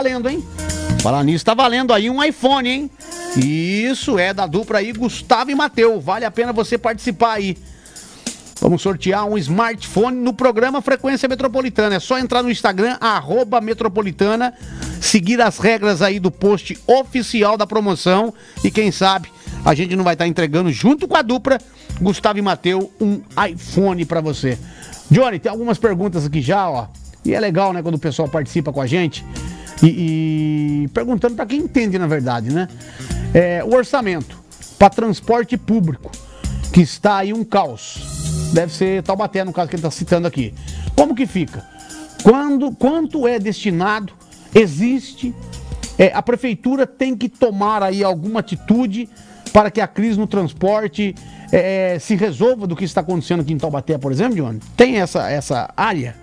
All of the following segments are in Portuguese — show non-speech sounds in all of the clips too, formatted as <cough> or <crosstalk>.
valendo, hein? Falar nisso, tá valendo aí um iPhone, hein? Isso é da dupla aí, Gustavo e Mateu. Vale a pena você participar aí. Vamos sortear um smartphone no programa Frequência Metropolitana. É só entrar no Instagram, metropolitana, seguir as regras aí do post oficial da promoção e quem sabe a gente não vai estar tá entregando junto com a dupla Gustavo e Mateu um iPhone para você. Johnny, tem algumas perguntas aqui já, ó. E é legal, né, quando o pessoal participa com a gente e, e perguntando para quem entende, na verdade, né? É, o orçamento para transporte público, que está aí um caos. Deve ser Taubaté, no caso que ele está citando aqui. Como que fica? Quando, quanto é destinado? Existe? É, a prefeitura tem que tomar aí alguma atitude para que a crise no transporte é, se resolva do que está acontecendo aqui em Taubaté, por exemplo, Johnny? Tem essa, essa área?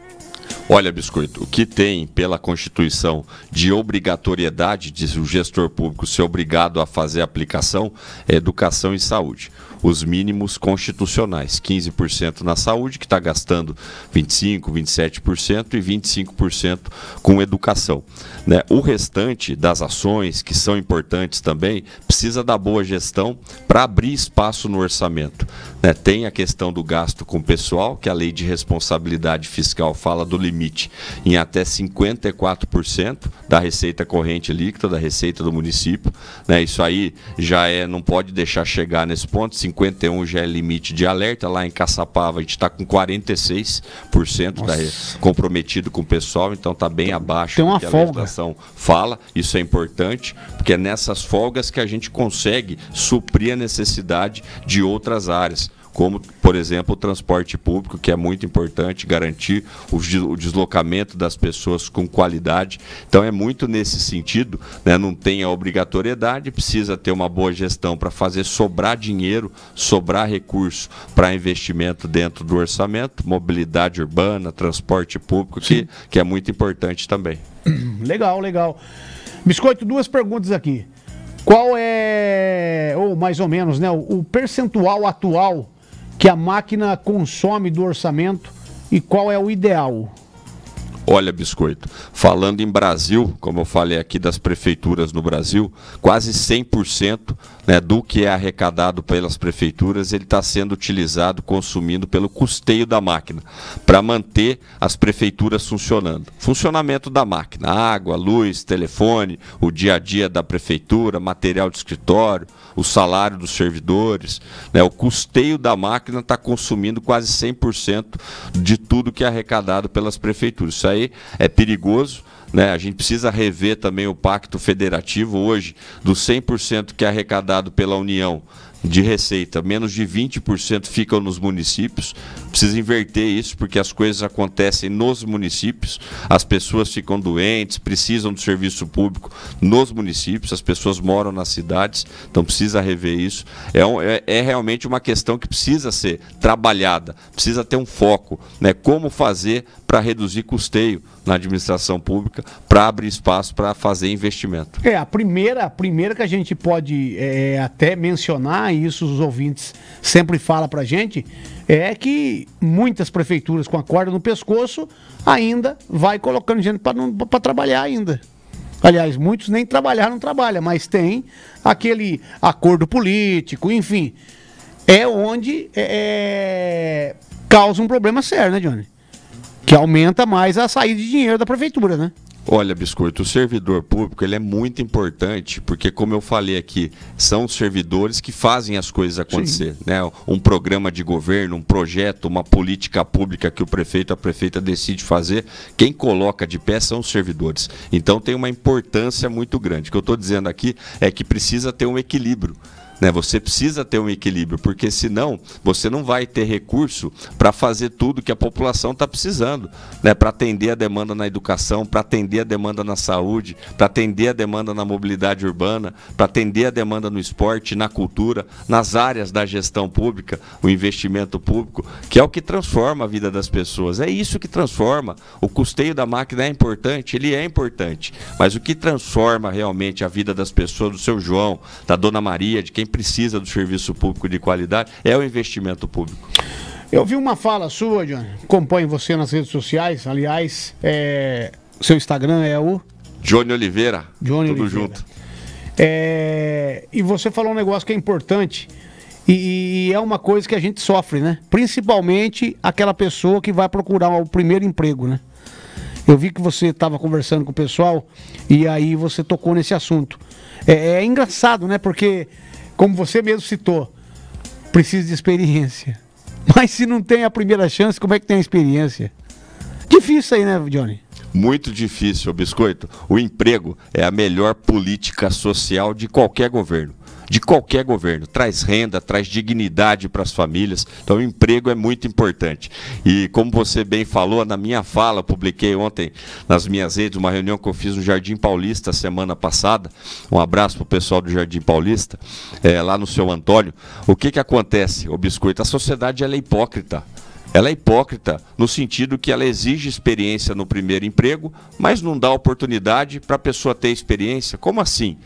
Olha, Biscoito, o que tem pela Constituição de obrigatoriedade de o gestor público ser obrigado a fazer aplicação é educação e saúde. Os mínimos constitucionais, 15% na saúde, que está gastando 25%, 27% e 25% com educação. Né? O restante das ações, que são importantes também, precisa da boa gestão para abrir espaço no orçamento. Né? Tem a questão do gasto com pessoal, que a lei de responsabilidade fiscal fala do limite em até 54% da receita corrente líquida, da receita do município. Né? Isso aí já é, não pode deixar chegar nesse ponto. 51 já é limite de alerta. Lá em Caçapava a gente está com 46% da, comprometido com o pessoal, então está bem abaixo Tem uma do que a legislação fala. Isso é importante, porque é nessas folgas que a gente consegue suprir a necessidade de outras áreas como, por exemplo, o transporte público, que é muito importante, garantir o deslocamento das pessoas com qualidade. Então, é muito nesse sentido, né? não tem a obrigatoriedade, precisa ter uma boa gestão para fazer sobrar dinheiro, sobrar recurso para investimento dentro do orçamento, mobilidade urbana, transporte público, que, que é muito importante também. <clears throat> Legal, legal. Biscoito, duas perguntas aqui. Qual é, ou mais ou menos, né, o percentual atual que a máquina consome do orçamento e qual é o ideal? Olha, biscoito, falando em Brasil, como eu falei aqui das prefeituras no Brasil, quase 100% né, do que é arrecadado pelas prefeituras, ele está sendo utilizado, consumido pelo custeio da máquina, para manter as prefeituras funcionando. Funcionamento da máquina, água, luz, telefone, o dia a dia da prefeitura, material de escritório, o salário dos servidores, né, o custeio da máquina está consumindo quase 100% de tudo que é arrecadado pelas prefeituras. Isso aí é perigoso, né? A gente precisa rever também o pacto federativo hoje, do 100% que é arrecadado pela União de receita, menos de 20% ficam nos municípios. Precisa inverter isso, porque as coisas acontecem nos municípios, as pessoas ficam doentes, precisam do serviço público nos municípios, as pessoas moram nas cidades, então precisa rever isso. É, um, é, é realmente uma questão que precisa ser trabalhada, precisa ter um foco. Né? Como fazer para reduzir custeio na administração pública para abrir espaço para fazer investimento. É, a primeira, a primeira que a gente pode é, é até mencionar, e isso os ouvintes sempre falam para a gente, é que muitas prefeituras com a corda no pescoço ainda vai colocando gente para trabalhar ainda. Aliás, muitos nem trabalhar não trabalha, mas tem aquele acordo político, enfim. É onde é, é causa um problema sério, né, Johnny? Que aumenta mais a saída de dinheiro da prefeitura, né? Olha, Biscoito, o servidor público ele é muito importante, porque, como eu falei aqui, são os servidores que fazem as coisas acontecer. Sim. Né? Um programa de governo, um projeto, uma política pública que o prefeito, a prefeita decide fazer, quem coloca de pé são os servidores. Então tem uma importância muito grande. O que eu estou dizendo aqui é que precisa ter um equilíbrio. Né? Você precisa ter um equilíbrio, porque senão você não vai ter recurso para fazer tudo que a população está precisando, né? para atender a demanda na educação, para atender a demanda na saúde, para atender a demanda na mobilidade urbana, para atender a demanda no esporte, na cultura, nas áreas da gestão pública, o investimento público, que é o que transforma a vida das pessoas. É isso que transforma. O custeio da máquina é importante, ele é importante, mas o que transforma realmente a vida das pessoas, do seu João, da dona Maria, de quem precisa do serviço público de qualidade é o investimento público. Eu vi uma fala sua, John. Acompanho você nas redes sociais. Aliás, é... seu Instagram é o. Johnny Oliveira. Johnny Tudo Oliveira. junto. É... E você falou um negócio que é importante. E, e, é uma coisa que a gente sofre, né? Principalmente aquela pessoa que vai procurar o primeiro emprego, né? Eu vi que você estava conversando com o pessoal e aí você tocou nesse assunto. É, é engraçado, né? Porque como você mesmo citou, precisa de experiência. Mas se não tem a primeira chance, como é que tem a experiência? Difícil aí, né, Johnny? Muito difícil, Biscoito. O emprego é a melhor política social de qualquer governo de qualquer governo. Traz renda, traz dignidade para as famílias. Então, o emprego é muito importante. E como você bem falou, na minha fala, publiquei ontem nas minhas redes uma reunião que eu fiz no Jardim Paulista semana passada. Um abraço para o pessoal do Jardim Paulista, é, lá no seu Antônio. O que, que acontece, o Biscoito? A sociedade ela é hipócrita. Ela é hipócrita no sentido que ela exige experiência no primeiro emprego, mas não dá oportunidade para a pessoa ter experiência. Como assim?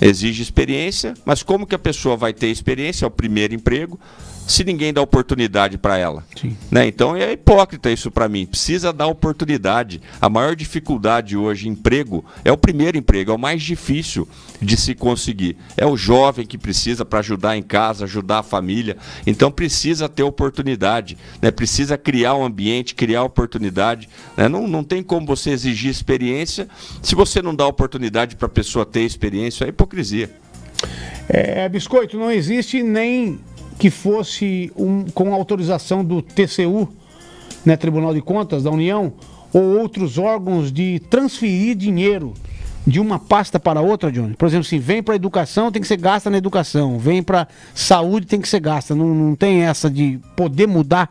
Exige experiência, mas como que a pessoa vai ter experiência? É o primeiro emprego, se ninguém dá oportunidade para ela. Né? Então é hipócrita isso para mim. Precisa dar oportunidade. A maior dificuldade hoje, emprego, é o primeiro emprego, é o mais difícil de se conseguir. É o jovem que precisa para ajudar em casa, ajudar a família. Então precisa ter oportunidade, né? precisa criar um ambiente, criar oportunidade. Né? Não, não tem como você exigir experiência se você não dá oportunidade para a pessoa ter experiência. É hipocrisia. É, biscoito, não existe nem que fosse um, com autorização do TCU, né, Tribunal de Contas da União, ou outros órgãos de transferir dinheiro de uma pasta para outra, Johnny? Por exemplo, se assim, vem para educação, tem que ser gasta na educação, vem para saúde, tem que ser gasta. Não, não tem essa de poder mudar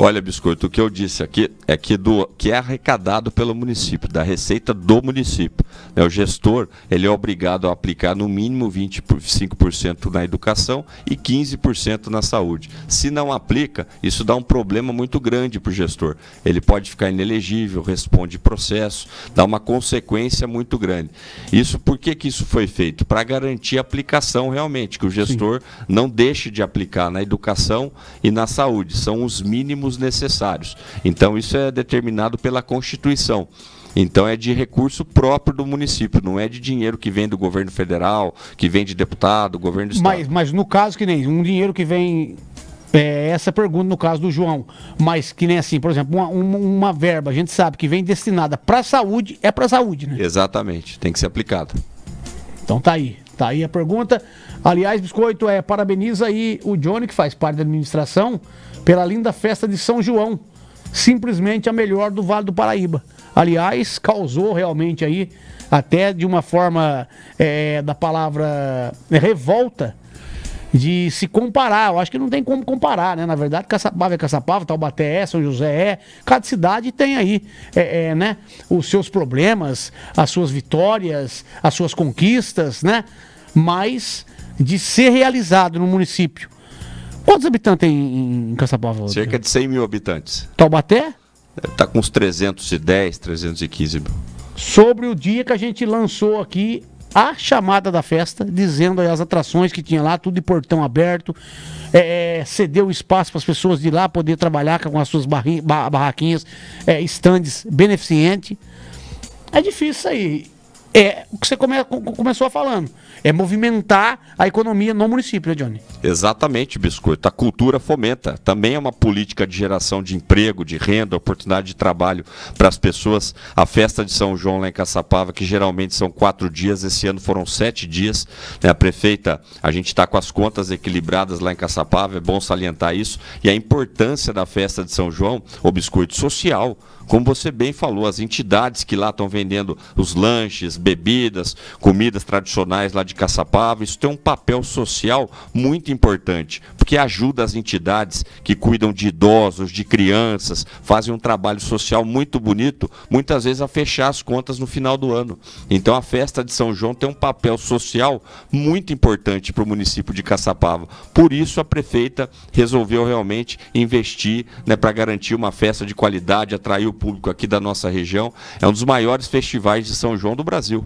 Olha, Biscoito, o que eu disse aqui é que, do, que é arrecadado pelo município, da receita do município. Né? O gestor ele é obrigado a aplicar no mínimo 25% na educação e 15% na saúde. Se não aplica, isso dá um problema muito grande para o gestor. Ele pode ficar inelegível, responde processo, dá uma consequência muito grande. Isso por que, que isso foi feito? Para garantir a aplicação realmente, que o gestor Sim. não deixe de aplicar na educação e na saúde. São os mínimos mínimos necessários. Então, isso é determinado pela Constituição. Então é de recurso próprio do município, não é de dinheiro que vem do governo federal, que vem de deputado, governo do estado. Mas, mas no caso que nem um dinheiro que vem. É, essa pergunta no caso do João, mas que nem assim, por exemplo, uma, uma, uma verba, a gente sabe que vem destinada para a saúde, é para a saúde, né? Exatamente, tem que ser aplicada. Então tá aí, tá aí a pergunta. Aliás, Biscoito, é, parabeniza aí o Johnny, que faz parte da administração, pela linda festa de São João, simplesmente a melhor do Vale do Paraíba. Aliás, causou realmente aí, até de uma forma é, da palavra é, revolta, de se comparar. Eu acho que não tem como comparar, né? Na verdade, Caçapava é Caçapava, Taubaté é, São José é. Cada cidade tem aí, é, é, né? Os seus problemas, as suas vitórias, as suas conquistas, né? Mas de ser realizado no município Quantos habitantes tem em, em Caçapava? Cerca de 100 mil habitantes. Taubaté? Está é, com uns 310, 315 mil. Sobre o dia que a gente lançou aqui a chamada da festa, dizendo as atrações que tinha lá, tudo de portão aberto, é, é cedeu espaço para as pessoas de lá poder trabalhar com as suas barri, barraquinhas, é, stands beneficente. É difícil isso aí. É o que você come, começou falando. É movimentar a economia no município, né, Johnny? Exatamente, Biscoito. A cultura fomenta. Também é uma política de geração de emprego, de renda, oportunidade de trabalho para as pessoas. A festa de São João lá em Caçapava, que geralmente são quatro dias, esse ano foram sete dias. Né? A prefeita, a gente está com as contas equilibradas lá em Caçapava, é bom salientar isso. E a importância da festa de São João, o Biscoito Social. Como você bem falou, as entidades que lá estão vendendo os lanches, bebidas, comidas tradicionais lá de Caçapava, isso tem um papel social muito muito importante, porque ajuda as entidades que cuidam de idosos, de crianças, fazem um trabalho social muito bonito, muitas vezes a fechar as contas no final do ano. Então a festa de São João tem um papel social muito importante para o município de Caçapava. Por isso a prefeita resolveu realmente investir né, para garantir uma festa de qualidade, atrair o público aqui da nossa região. É um dos maiores festivais de São João do Brasil.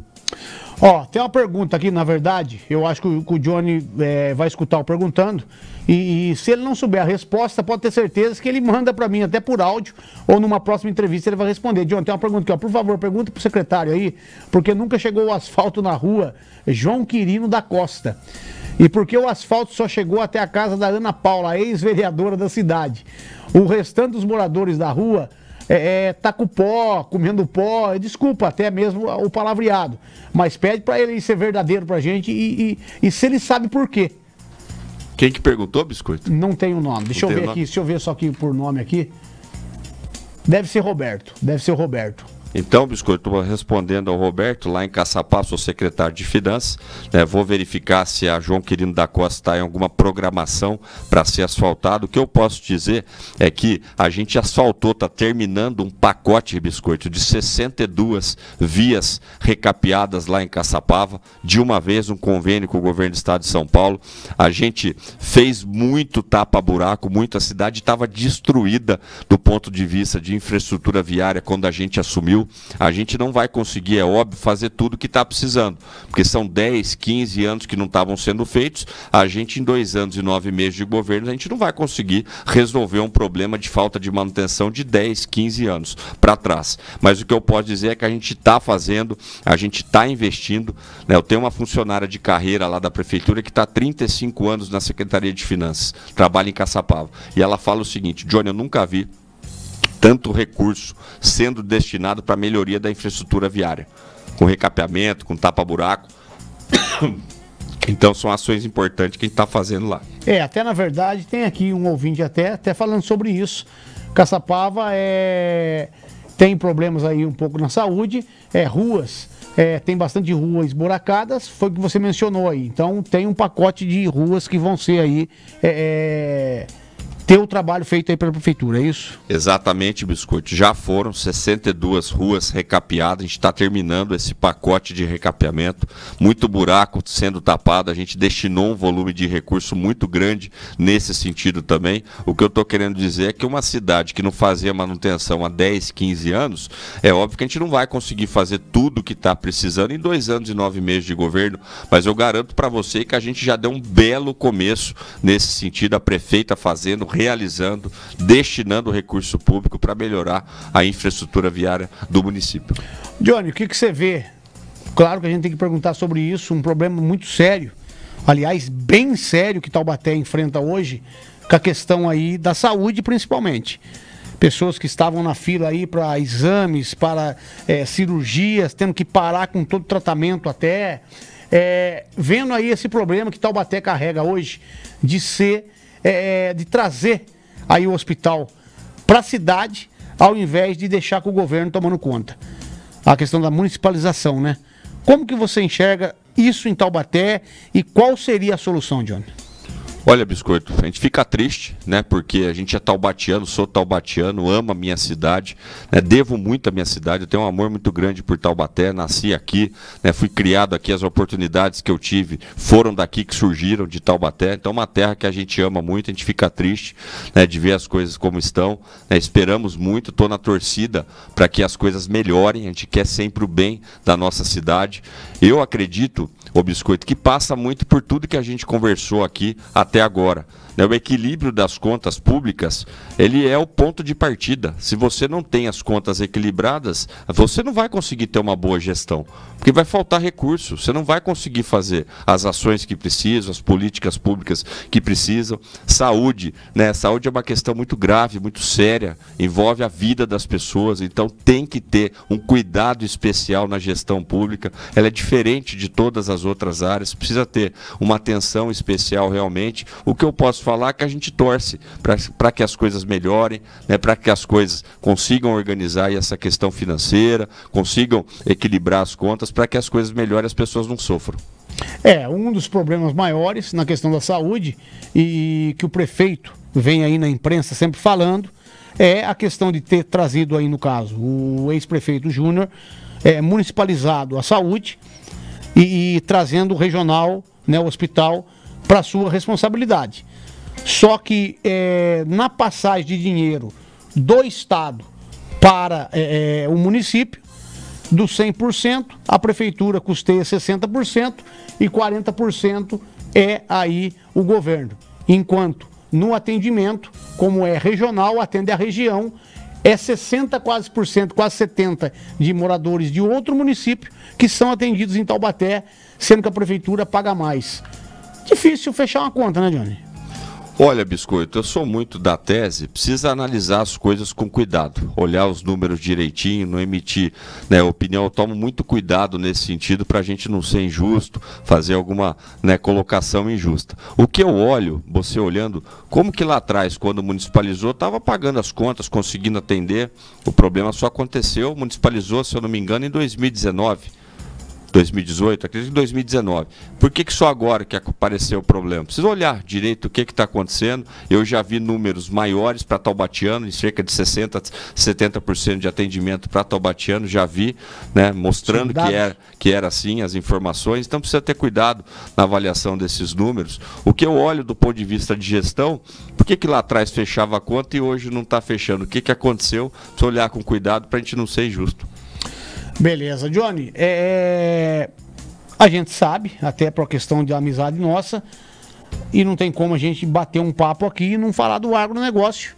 Ó, tem uma pergunta aqui, na verdade, eu acho que o, que o Johnny é, vai escutar o perguntando. E, e, se ele não souber a resposta, pode ter certeza que ele manda para mim, até por áudio, ou numa próxima entrevista ele vai responder. Johnny, tem uma pergunta aqui, ó. Por favor, pergunta pro secretário aí, porque nunca chegou o asfalto na rua João Quirino da Costa. E porque o asfalto só chegou até a casa da Ana Paula, ex-vereadora da cidade. O restante dos moradores da rua é, é, tá com pó, comendo pó, é, desculpa até mesmo o palavreado, mas pede para ele ser verdadeiro pra gente e, e, e, se ele sabe por quê. Quem que perguntou, Biscoito? Não tem o um nome. Deixa Não eu ver aqui, deixa eu ver só aqui por nome aqui. Deve ser Roberto, deve ser Roberto. Então, Biscoito, respondendo ao Roberto, lá em Caçapá, sou secretário de Finanças, né, vou verificar se a João Quirino da Costa está em alguma programação para ser asfaltado. O que eu posso dizer é que a gente asfaltou, está terminando um pacote, Biscoito, de 62 vias recapeadas lá em Caçapava, de uma vez um convênio com o governo do estado de São Paulo. A gente fez muito tapa-buraco, Muito a cidade estava destruída do ponto de vista de infraestrutura viária quando a gente assumiu Brasil, a gente não vai conseguir, é óbvio, fazer tudo o que está precisando, porque são 10, 15 anos que não estavam sendo feitos, a gente em dois anos e nove meses de governo, a gente não vai conseguir resolver um problema de falta de manutenção de 10, 15 anos para trás. Mas o que eu posso dizer é que a gente está fazendo, a gente está investindo. Né? Eu tenho uma funcionária de carreira lá da prefeitura que está 35 anos na Secretaria de Finanças, trabalha em Caçapava. E ela fala o seguinte, Johnny, eu nunca vi tanto recurso sendo destinado para a melhoria da infraestrutura viária, com recapeamento, com tapa-buraco. <coughs> Então são ações importantes que a gente está fazendo lá. É, até na verdade tem aqui um ouvinte até, até falando sobre isso. Caçapava é, tem problemas aí um pouco na saúde, é, ruas, é, tem bastante ruas buracadas foi o que você mencionou aí. Então tem um pacote de ruas que vão ser aí é, é ter o trabalho feito aí pela prefeitura, é isso? Exatamente, Biscoito. Já foram 62 ruas recapeadas, a gente está terminando esse pacote de recapeamento, muito buraco sendo tapado, a gente destinou um volume de recurso muito grande nesse sentido também. O que eu estou querendo dizer é que uma cidade que não fazia manutenção há 10, 15 anos, é óbvio que a gente não vai conseguir fazer tudo o que está precisando em dois anos e nove meses de governo, mas eu garanto para você que a gente já deu um belo começo nesse sentido, a prefeita fazendo realizando, destinando recurso público para melhorar a infraestrutura viária do município. Johnny, o que, que você vê? Claro que a gente tem que perguntar sobre isso, um problema muito sério, aliás, bem sério que Taubaté enfrenta hoje, com a questão aí da saúde principalmente pessoas que estavam na fila aí para exames, para é, cirurgias, tendo que parar com todo o tratamento até. É, vendo aí esse problema que Taubaté carrega hoje de ser é, é, de trazer aí o hospital para a cidade, ao invés de deixar com o governo tomando conta. A questão da municipalização, né? Como que você enxerga isso em Taubaté e qual seria a solução, Johnny? Olha, Biscoito, a gente fica triste, né? Porque a gente é taubatiano, sou taubatiano, amo a minha cidade, né, devo muito à minha cidade, eu tenho um amor muito grande por Taubaté, nasci aqui, né, fui criado aqui, as oportunidades que eu tive foram daqui que surgiram de Taubaté, então é uma terra que a gente ama muito, a gente fica triste né, de ver as coisas como estão, né, esperamos muito, estou na torcida para que as coisas melhorem, a gente quer sempre o bem da nossa cidade. Eu acredito, ô Biscoito, que passa muito por tudo que a gente conversou aqui, até até agora né, o equilíbrio das contas públicas, ele é o ponto de partida. Se você não tem as contas equilibradas, você não vai conseguir ter uma boa gestão, porque vai faltar recurso, você não vai conseguir fazer as ações que precisam, as políticas públicas que precisam. Saúde, né? Saúde é uma questão muito grave, muito séria, envolve a vida das pessoas, então tem que ter um cuidado especial na gestão pública. Ela é diferente de todas as outras áreas, precisa ter uma atenção especial realmente. O que eu posso posso falar que a gente torce para que as coisas melhorem, né, para que as coisas consigam organizar essa questão financeira, consigam equilibrar as contas, para que as coisas melhorem e as pessoas não sofram. É, um dos problemas maiores na questão da saúde e que o prefeito vem aí na imprensa sempre falando é a questão de ter trazido aí, no caso, o ex-prefeito Júnior é, municipalizado a saúde e, e trazendo o regional, né, o hospital, para sua responsabilidade. Só que é, na passagem de dinheiro do Estado para é, é o município, do 100%, a prefeitura custeia 60% e 40% é aí o governo. Enquanto no atendimento, como é regional, atende a região, é 60 quase por cento, quase 70 de moradores de outro município que são atendidos em Taubaté, sendo que a prefeitura paga mais. Difícil fechar uma conta, né, Johnny? Olha, Biscoito, eu sou muito da tese, precisa analisar as coisas com cuidado, olhar os números direitinho, não emitir né, opinião. Eu tomo muito cuidado nesse sentido para a gente não ser injusto, fazer alguma né, colocação injusta. O que eu olho, você olhando, como que lá atrás, quando municipalizou, estava pagando as contas, conseguindo atender, o problema só aconteceu, municipalizou, se eu não me engano, em 2019 2018, acredito que 2019. Por que, que só agora que apareceu o problema? Precisa olhar direito o que está acontecendo. Eu já vi números maiores para Taubatiano, em cerca de 60%, 70% de atendimento para Taubatiano, já vi, né, mostrando que era, que era assim as informações. Então precisa ter cuidado na avaliação desses números. O que eu olho do ponto de vista de gestão, por que, que lá atrás fechava a conta e hoje não está fechando? O que, que aconteceu? Precisa olhar com cuidado para a gente não ser injusto. Beleza, Johnny. É, é... A gente sabe, até por questão de amizade nossa, e não tem como a gente bater um papo aqui e não falar do agronegócio,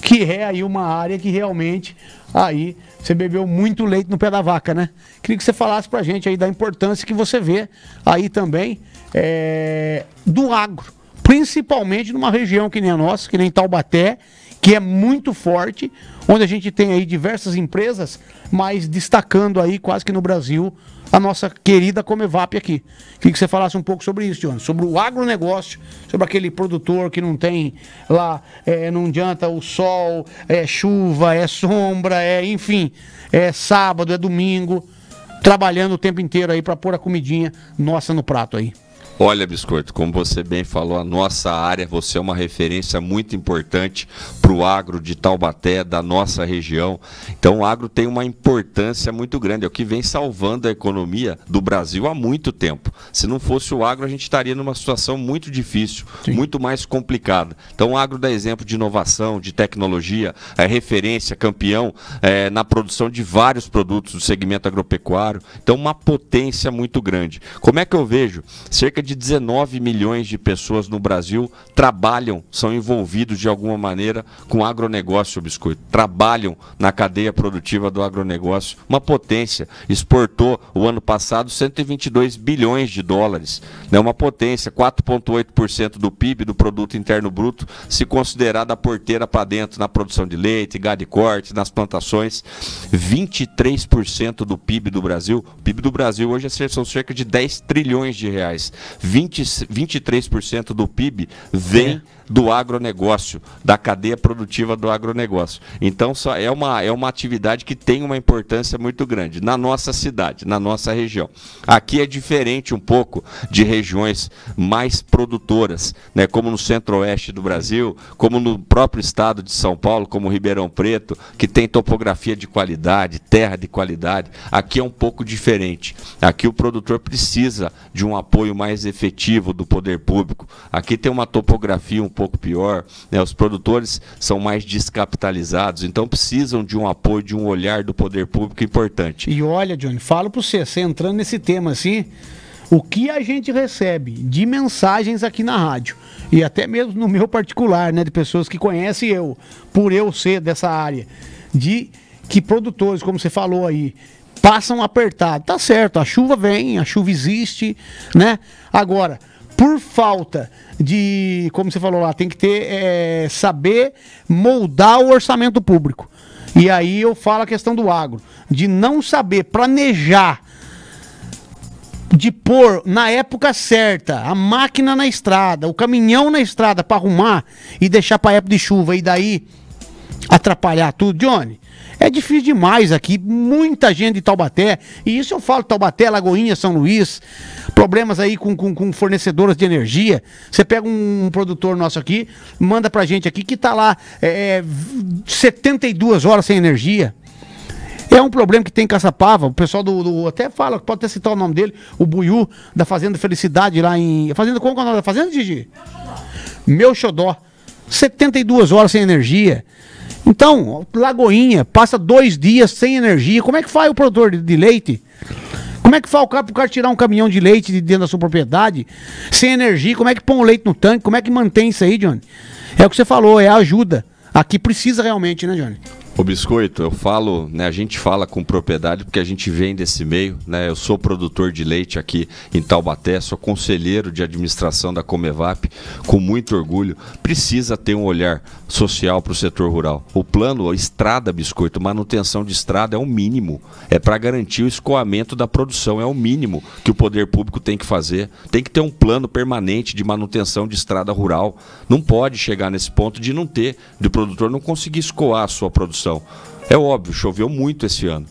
que é aí uma área que realmente aí você bebeu muito leite no pé da vaca, né? Queria que você falasse pra gente aí da importância que você vê aí também é... do agro, principalmente numa região que nem a nossa, que nem Taubaté, que é muito forte, onde a gente tem aí diversas empresas, mas destacando aí quase que no Brasil a nossa querida Comevap aqui. Queria que você falasse um pouco sobre isso, Jonas, sobre o agronegócio, sobre aquele produtor que não tem lá, é, não adianta o sol, é chuva, é sombra, é enfim, é sábado, é domingo, trabalhando o tempo inteiro aí para pôr a comidinha nossa no prato aí. Olha, Biscoito, como você bem falou, a nossa área, você é uma referência muito importante para o agro de Taubaté, da nossa região. Então, o agro tem uma importância muito grande, é o que vem salvando a economia do Brasil há muito tempo. Se não fosse o agro, a gente estaria numa situação muito difícil, Sim. muito mais complicada. Então, o agro dá exemplo de inovação, de tecnologia, é referência, campeão é, na produção de vários produtos do segmento agropecuário. Então, uma potência muito grande. Como é que eu vejo? Cerca cerca de 19 milhões de pessoas no Brasil trabalham, são envolvidos de alguma maneira com agronegócio, biscoito. Trabalham na cadeia produtiva do agronegócio. Uma potência. Exportou o ano passado 122 bilhões de dólares. é Uma potência, 4,8% do PIB, do Produto Interno Bruto, se considerar da porteira para dentro na produção de leite, gado de corte, nas plantações. 23% do PIB do Brasil. O PIB do Brasil hoje é são cerca de 10 trilhões de reais. 20, 23% do PIB vem é do agronegócio, da cadeia produtiva do agronegócio. Então, só é, uma, é uma atividade que tem uma importância muito grande na nossa cidade, na nossa região. Aqui é diferente um pouco de regiões mais produtoras, né, como no centro-oeste do Brasil, como no próprio estado de São Paulo, como Ribeirão Preto, que tem topografia de qualidade, terra de qualidade. Aqui é um pouco diferente. Aqui o produtor precisa de um apoio mais efetivo do poder público. Aqui tem uma topografia um pouco pior, né? os produtores são mais descapitalizados, então precisam de um apoio, de um olhar do poder público importante. E olha, Johnny, falo para você, você entrando nesse tema assim, o que a gente recebe de mensagens aqui na rádio e até mesmo no meu particular, né, de pessoas que conhecem eu, por eu ser dessa área, de que produtores, como você falou aí, passam apertado. Tá certo, a chuva vem, a chuva existe, né? Agora, por falta de, como você falou lá, tem que ter é, saber moldar o orçamento público. E aí eu falo a questão do agro, de não saber planejar, de pôr na época certa a máquina na estrada, o caminhão na estrada para arrumar e deixar para época de chuva e daí atrapalhar tudo, Johnny. É difícil demais aqui, muita gente de Taubaté, e isso eu falo, Taubaté, Lagoinha, São Luís, problemas aí com, com, com fornecedoras de energia. Você pega um, um, produtor nosso aqui, manda pra gente aqui que tá lá é, 72 é, horas sem energia. É um problema que tem em Caçapava. O pessoal do, do, Até fala, pode até citar o nome dele, o Buiu, da Fazenda Felicidade lá em. Fazenda, qual é o nome da Fazenda, Gigi? Meu Xodó. Meu Xodó. 72 horas sem energia. Então, Lagoinha, passa dois dias sem energia. Como é que faz o produtor de, de leite? Como é que faz o cara, o cara tirar um caminhão de leite de dentro da sua propriedade, sem energia? Como é que põe o leite no tanque? Como é que mantém isso aí, Johnny? É o que você falou, é ajuda. Aqui precisa realmente, né, Johnny? O biscoito, eu falo, né, a gente fala com propriedade porque a gente vem desse meio, né? Eu sou produtor de leite aqui em Taubaté, sou conselheiro de administração da Comevap, com muito orgulho. Precisa ter um olhar social para o setor rural. O plano, a estrada biscoito, manutenção de estrada é o mínimo, é para garantir o escoamento da produção, é o mínimo que o poder público tem que fazer. Tem que ter um plano permanente de manutenção de estrada rural. Não pode chegar nesse ponto de não ter, de o produtor não conseguir escoar a sua produção então, é óbvio, choveu muito esse ano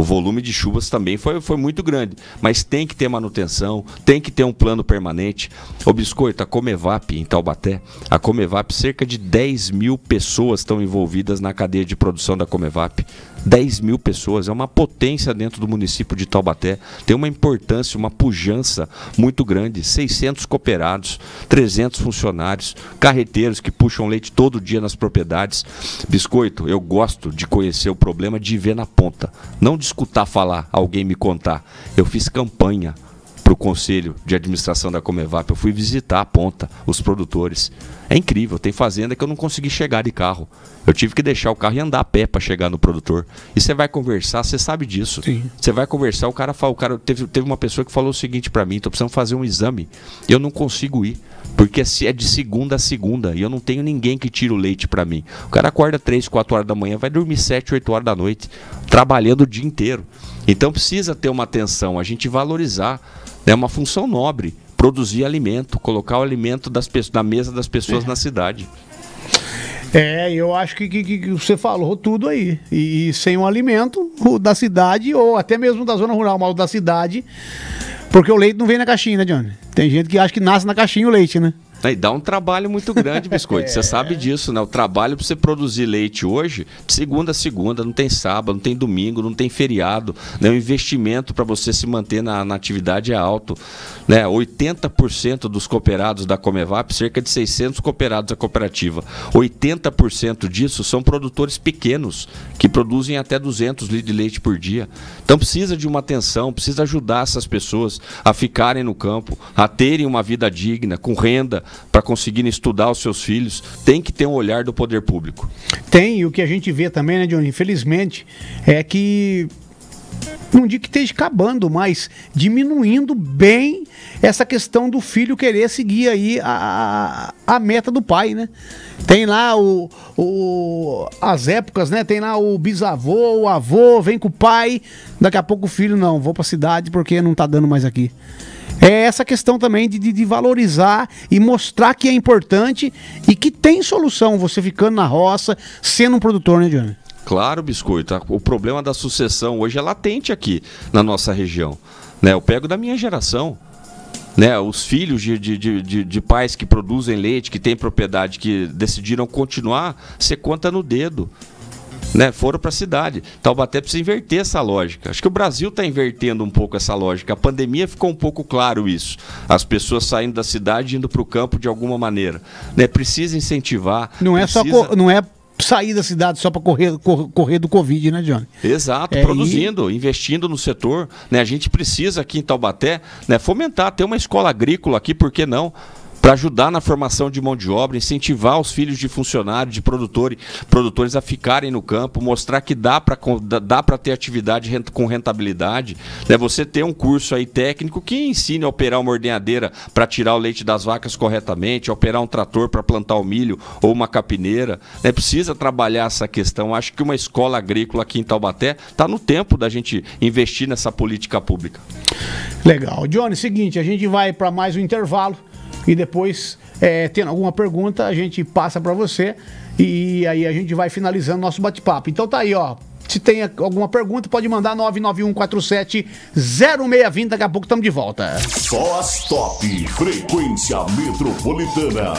o volume de chuvas também foi, foi muito grande. Mas tem que ter manutenção, tem que ter um plano permanente. O Biscoito, a Comevap em Taubaté, a Comevap, cerca de 10 mil pessoas estão envolvidas na cadeia de produção da Comevap. 10 mil pessoas, é uma potência dentro do município de Taubaté, tem uma importância, uma pujança muito grande. 600 cooperados, 300 funcionários, carreteiros que puxam leite todo dia nas propriedades. Biscoito, eu gosto de conhecer o problema, de ver na ponta, não de escutar falar, alguém me contar. Eu fiz campanha para o conselho de administração da Comevap, eu fui visitar a ponta, os produtores. É incrível, tem fazenda que eu não consegui chegar de carro. Eu tive que deixar o carro e andar a pé para chegar no produtor. E você vai conversar, você sabe disso. Você vai conversar, o cara fala, o cara teve, teve uma pessoa que falou o seguinte para mim, tô precisando fazer um exame. Eu não consigo ir, porque é de segunda a segunda e eu não tenho ninguém que tira o leite para mim. O cara acorda 3, 4 horas da manhã, vai dormir 7, 8 horas da noite, trabalhando o dia inteiro. Então precisa ter uma atenção, a gente valorizar é uma função nobre produzir alimento, colocar o alimento das pessoas, na mesa das pessoas é. na cidade. É, eu acho que, que, que, você falou tudo aí. E, e sem o um alimento o da cidade, ou até mesmo da zona rural, mas da cidade, porque o leite não vem na caixinha, né, Johnny? Tem gente que acha que nasce na caixinha o leite, né? E dá um trabalho muito grande, Biscoito. <laughs> é. Você sabe disso, né? O trabalho para você produzir leite hoje, segunda a segunda, não tem sábado, não tem domingo, não tem feriado. Né? O investimento para você se manter na, na, atividade é alto. Né? 80% dos cooperados da Comevap, cerca de 600 cooperados da cooperativa, 80% disso são produtores pequenos, que produzem até 200 litros de leite por dia. Então precisa de uma atenção, precisa ajudar essas pessoas a ficarem no campo, a terem uma vida digna, com renda, para conseguirem estudar os seus filhos, tem que ter um olhar do poder público. Tem, e o que a gente vê também, né, Johnny? Infelizmente, é que não digo que esteja acabando, mas diminuindo bem essa questão do filho querer seguir aí a, a, a meta do pai, né? Tem lá o, o, as épocas, né? Tem lá o bisavô, o avô, vem com o pai, daqui a pouco o filho, não, vou pra cidade porque não tá dando mais aqui é essa questão também de, de, de, valorizar e mostrar que é importante e que tem solução você ficando na roça, sendo um produtor, né, Johnny? Claro, Biscoito. O problema da sucessão hoje é latente aqui na nossa região. Né? Eu pego da minha geração. Né, os filhos de, de, de, de, pais que produzem leite, que têm propriedade, que decidiram continuar, você conta no dedo né, foram para a cidade. Taubaté precisa inverter essa lógica. Acho que o Brasil está invertendo um pouco essa lógica. A pandemia ficou um pouco claro isso. As pessoas saindo da cidade e indo para o campo de alguma maneira. Né, precisa incentivar. Não precisa... é só não é sair da cidade só para correr, correr do Covid, né, Johnny? Exato, é, produzindo, e... investindo no setor. Né? A gente precisa aqui em Taubaté né, fomentar, ter uma escola agrícola aqui, por que não? para ajudar na formação de mão de obra, incentivar os filhos de funcionários, de produtores, produtores a ficarem no campo, mostrar que dá para dá ter atividade com rentabilidade. Né? Você ter um curso aí técnico que ensine a operar uma ordenhadeira para tirar o leite das vacas corretamente, operar um trator para plantar o milho ou uma capineira. Né? Precisa trabalhar essa questão. Acho que uma escola agrícola aqui em Taubaté está no tempo da gente investir nessa política pública. Legal. Johnny, seguinte, a gente vai para mais um intervalo e depois, é, tendo alguma pergunta, a gente passa para você e aí a gente vai finalizando nosso bate-papo. Então tá aí, ó. Se tem alguma pergunta, pode mandar 991470620. Daqui a pouco estamos de volta. Só as top. Frequência Metropolitana.